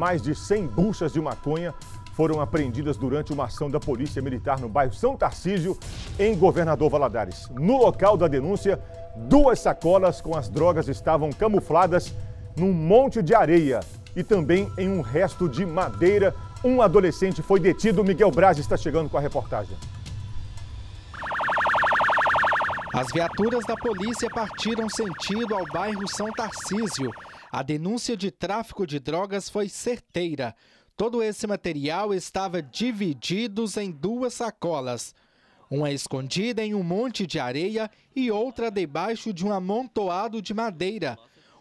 Mais de 100 buchas de maconha foram apreendidas durante uma ação da Polícia Militar no bairro São Tarcísio, em Governador Valadares. No local da denúncia, duas sacolas com as drogas estavam camufladas num monte de areia e também em um resto de madeira. Um adolescente foi detido. Miguel Braz está chegando com a reportagem. As viaturas da polícia partiram sentido ao bairro São Tarcísio a denúncia de tráfico de drogas foi certeira. Todo esse material estava dividido em duas sacolas. Uma escondida em um monte de areia e outra debaixo de um amontoado de madeira.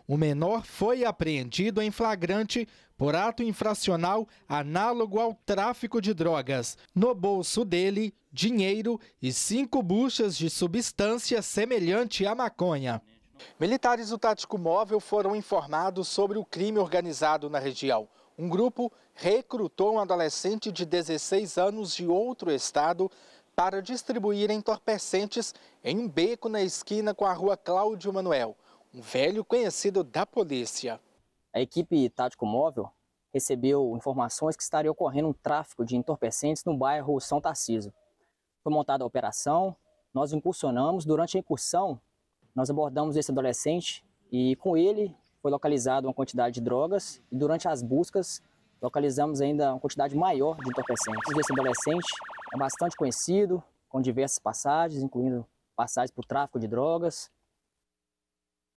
O menor foi apreendido em flagrante por ato infracional análogo ao tráfico de drogas. No bolso dele, dinheiro e cinco buchas de substância semelhante à maconha. Militares do Tático Móvel foram informados sobre o crime organizado na região. Um grupo recrutou um adolescente de 16 anos de outro estado para distribuir entorpecentes em um beco na esquina com a rua Cláudio Manuel, um velho conhecido da polícia. A equipe Tático Móvel recebeu informações que estaria ocorrendo um tráfico de entorpecentes no bairro São Tarciso. Foi montada a operação, nós incursionamos. Durante a incursão, nós abordamos esse adolescente e com ele foi localizada uma quantidade de drogas e durante as buscas localizamos ainda uma quantidade maior de entorpecentes. Esse adolescente é bastante conhecido, com diversas passagens, incluindo passagens para o tráfico de drogas,